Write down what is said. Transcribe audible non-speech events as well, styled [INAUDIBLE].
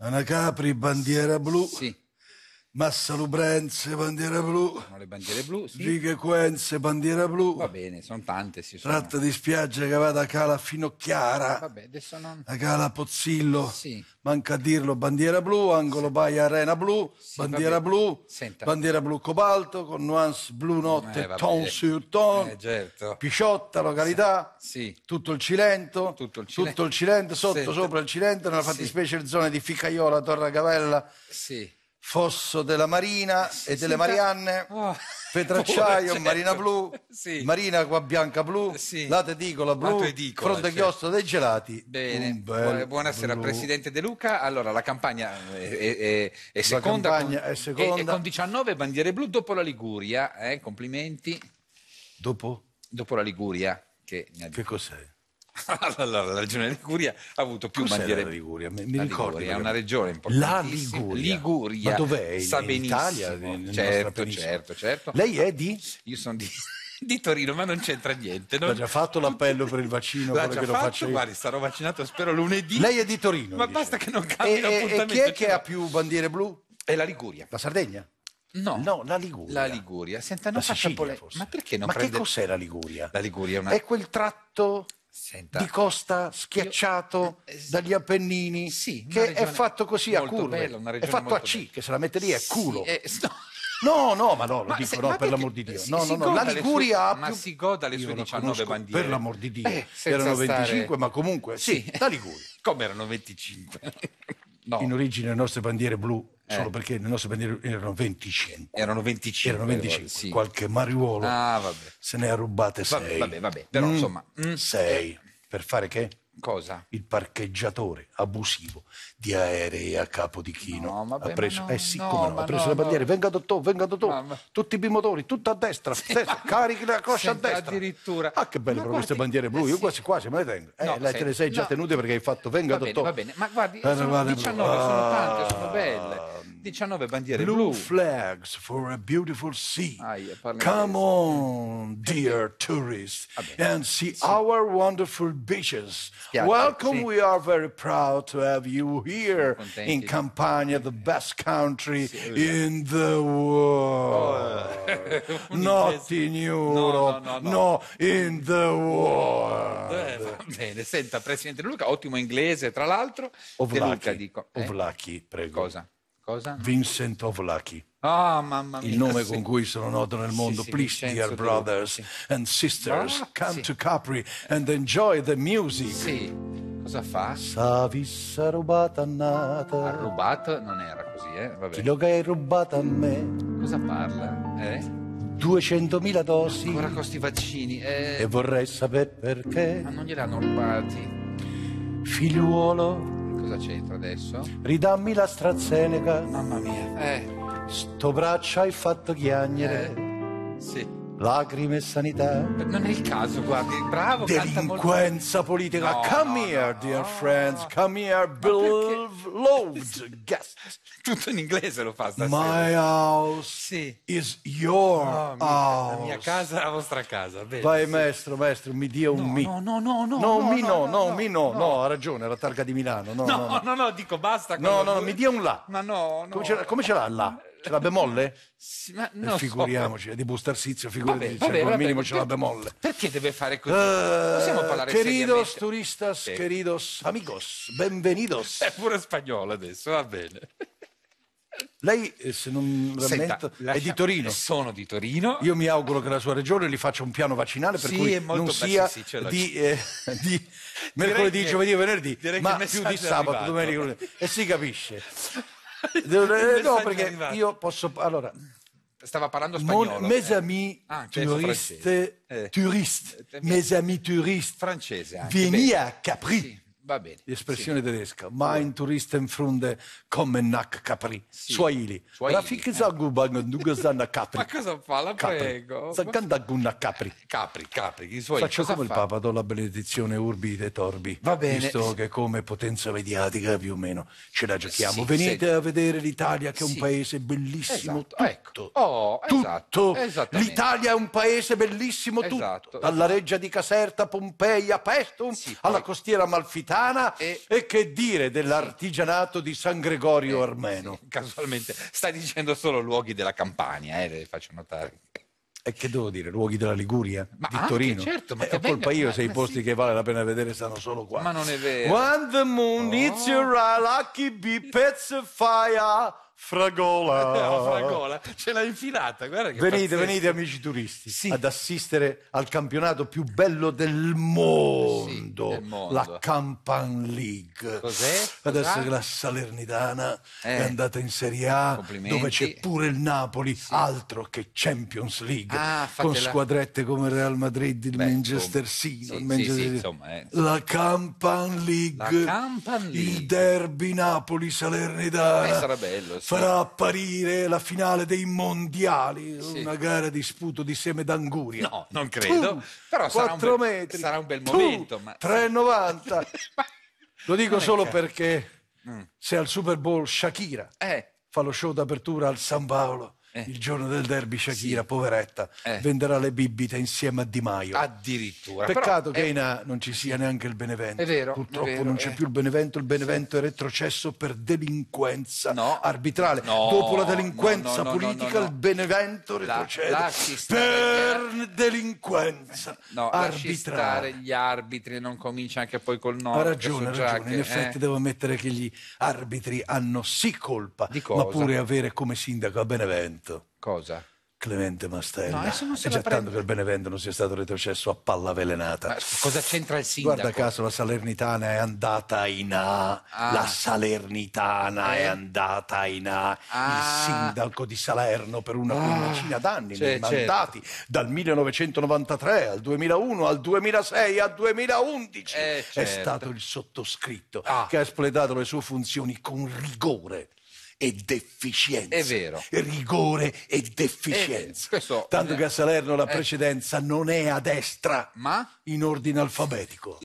Anacapri, bandiera blu. Sì. Massa Lubrense, bandiera blu. Sono le bandiere blu, sì. Righequense, bandiera blu. Va bene, sono tante. Si sono. Tratta di spiaggia che va da Cala Finocchiara. Vabbè, adesso non... Da Cala Pozzillo. Sì. Manca a dirlo, bandiera blu, angolo sì. Baia Arena blu, sì, bandiera blu, Senta. bandiera blu cobalto, con nuance blu notte, eh, ton sur ton, eh, certo. Pisciotta, località, sì. tutto il Cilento, tutto il Cilento, tutto il Cilento sotto, Senta. sopra il Cilento, nella fattispecie zone di Ficaiola, Torre Gavella. Sì Fosso della Marina e delle Marianne, oh. Petracciaio, [LAUGHS] certo. Marina Blu, sì. Marina qua Bianca Blu, sì. Late Edicola Blu, edicola, Fronte certo. Chiostro dei Gelati. Bene, buonasera blu. Presidente De Luca. Allora, la campagna è, è, è seconda, la campagna con, è seconda. È, con 19 bandiere blu dopo la Liguria, eh, complimenti. Dopo? Dopo la Liguria. Che, che cos'è? allora, [LAUGHS] la regione Liguria ha avuto più bandiere. La Liguria, mi, mi ricordo. Liguria, è una regione importante La Liguria. Liguria. Ma dov'è? Sa in Italia? certo, certo, certo. Lei è di? Io sono di [LAUGHS] di Torino, ma non c'entra niente. Non... L'ha già fatto l'appello per il vaccino? L'ha già che fatto, guardi, sarò vaccinato spero lunedì. Lei è di Torino. Ma dice. basta che non cambi e, e chi è che ha cioè, più bandiere blu? È la Liguria. La Sardegna? No, no, la Liguria. La Liguria. Senta, non la Sicilia, pole... Ma perché non ma prende... che cos'è la Liguria? La Liguria è, una... è quel tratto Senta, di costa schiacciato io, eh, eh, dagli Appennini, sì, che è fatto così a culo, bella, eh, è fatto a C, bella. che se la mette lì è culo. Sì, eh, no. no. No, ma no, lo ma dico, se, no, per l'amor di Dio. Si, no, no, no, la Liguria ha più... Ma si goda le sue 19 bandiere. Per l'amor di Dio. Eh, erano 25, stare... ma comunque, sì, sì, la Liguria. Come erano 25? no. In origine le nostre bandiere blu solo eh. perché le nostre bandiere erano 25. Erano 25. Erano 25. Sì. Qualche mariuolo ah, se ne ha rubate 6. Vabbè, vabbè, vabbè. però mm, insomma... 6. Mm. Eh. Per fare che? Cosa? Il parcheggiatore abusivo di aerei a capo di Chino. No, ha preso, no, eh sì, no, come no, ha preso le bandiere, venga dottore, venga dottore, ma... tutti i bimotori, tutto a destra, sì, destra ma... carichi la coscia Senta, a destra. Addirittura. Ah, che bello, però guardi... queste bandiere eh, blu, eh, io quasi quasi me le tengo. Eh, no, te le sei già tenute perché hai fatto, venga dottore. Va bene, ma guardi, eh, sono 19, ah, sono tante, sono ah, belle. 19 bandiere blue. blu. flags for a beautiful sea. Aia, Come on, dear tourists, and see sì. our wonderful beaches. Spiace, Welcome, sì. we are very proud to have you here in Campania, the best country sì, in the world. Oh. [LAUGHS] Not in Europe, no, no, no, no, in the world. Eh, va bene, senta, Presidente Luca, ottimo inglese, tra l'altro. Ovlachi, De Luca, dico. Eh? Ovlachi, prego. Cosa? Cosa? Vincent Ovlaki. Oh, mamma mia. Il nome sì. con cui sono noto nel mondo. Sì, sì, Please, Vincenzo dear brothers sì. and sisters, ah, come to Capri and enjoy the music. Sì. Cosa fa? S'avissa rubata nata. Ha rubato? Non era così, eh? Vabbè. Chi lo che hai rubato a me? Cosa parla? Eh? 200.000 dosi. Ancora questi vaccini. Eh... E vorrei sapere perché. Ma non gliel'hanno rubati. Figliuolo, cosa c'entra adesso? Ridammi la strazenega. Mamma mia. Eh. Sto braccio hai fatto chiagnere. Eh. Sì lacrime e sanità. Non è il caso, guardi, bravo. Delinquenza politica. No, come no, here, no, dear friends, come here, beloved guest. Tutto in inglese lo fa stasera. My house sì. is your no, oh, mia, house. La mia casa è la vostra casa. Bene, Vai, sì. maestro, maestro, mi dia un mi. No, no, no, no. No, mi no, no, mi no, no, ha ragione, era targa di Milano. No, no, no, dico basta. No, no, mi dia un la. Ma no, no. Come ce l'ha là? Ce la bemolle? Sì, ma eh, non eh, figuriamoci, so. di Buster Sizio, figuriamoci, vabbè, vabbè, al cioè, minimo ce la bemolle. Perché deve fare così? Uh, Possiamo parlare Queridos turistas, sì. queridos amigos, benvenidos. È pure spagnolo adesso, va bene. Lei, eh, se non rammento, è di Torino. Sono di Torino. Io mi auguro che la sua regione gli faccia un piano vaccinale per sì, cui non sia sì, sì, di, eh, [LAUGHS] di mercoledì, che, giovedì e venerdì, ma più di sabato, domenica. e E si capisce. [LAUGHS] Eh, no, perché io posso... Allora, Stava parlando spagnolo. Mon, mes amis eh. ah, turiste, eh. turiste, eh. mes amis ah, turiste. Eh. Eh, francese anche. Venia Capri. Sì. Va bene. L'espressione sì. tedesca. Mein Touristenfrunde kommen nach Capri. Sì. Swahili. Swahili. Rafik ecco. Zagubandugasan a Capri. [LAUGHS] Ma cosa fa? La prego. Zagandagun a Capri. Capri, Capri. I Faccio come fa? il Papa, do la benedizione urbi et torbi. Va bene. Visto che come potenza mediatica più o meno ce la giochiamo. Sì, Venite senti. a vedere l'Italia che è un paese bellissimo. Esatto. Ecco. Tutto. Ecco. Oh, esatto. tutto. L'Italia è un paese bellissimo esatto. tutto. Dalla esatto. reggia di Caserta, Pompeia, Pestum, alla costiera malfitana Toscana e, e che dire dell'artigianato di San Gregorio eh, Armeno. Sì, casualmente stai dicendo solo luoghi della Campania, eh, le faccio notare. E che devo dire, luoghi della Liguria, ma di anche, Torino. Certo, ma eh, colpa io se i posti sì. che vale la pena vedere stanno solo qua. Ma non è vero. When the moon oh. hits your eye, lucky be pets fire. Fragola. [LAUGHS] Oh, Fragola, ce l'ha infilata. che venite, pazzesco. venite amici turisti sì. ad assistere al campionato più bello del mondo, sì, del mondo. la Campan League. Cos'è? Adesso Cos'ha? la Salernitana eh. è andata in Serie A, dove c'è pure il Napoli, sì. altro che Champions League, ah, con squadrette come Real Madrid, il Beh, Manchester City, il Manchester insomma, eh. la Campan League, League, il derby Napoli-Salernitana. Eh, sarà bello, sì farà apparire la finale dei mondiali, sì. una gara di sputo di seme d'anguria. No, non credo, tu, però sarà un, bel, metri, sarà un bel momento. Ma... 3,90. [LAUGHS] Lo dico solo perché mm. se al Super Bowl Shakira eh. fa lo show d'apertura al San Paolo, eh. il giorno del derby Shakira, sì. poveretta, eh. venderà le bibite insieme a Di Maio. Addirittura. Peccato Però, che in eh. non ci sia neanche il Benevento. È vero. Purtroppo è vero, non c'è eh. più il Benevento, il Benevento sì. è retrocesso per delinquenza no. arbitrale. No. Dopo la delinquenza no, politica il Benevento retrocede la, per gli... delinquenza no, arbitrale. gli arbitri, non comincia anche poi col nome. Ha ragione, ha ragione. Che, in effetti eh. devo ammettere che gli arbitri hanno sì colpa, ma pure avere come sindaco a Benevento Benevento. Cosa? Clemente Mastella. No, adesso non se già prende. tanto che il Benevento non sia stato retrocesso a palla velenata. Ma cosa c'entra il sindaco? Guarda caso la Salernitana è andata in A, ah. la Salernitana eh. è andata in A, ah. il sindaco di Salerno per una ah. quindicina ah. d'anni, cioè, mandati eh, certo. dal 1993 al 2001, al 2006, al 2011. Eh, certo. È stato il sottoscritto ah. che ha espletato le sue funzioni con rigore e deficienza. È vero. Rigore e deficienza. Questo... Tanto che a Salerno la eh. precedenza non è a destra, ma in ordine alfabetico.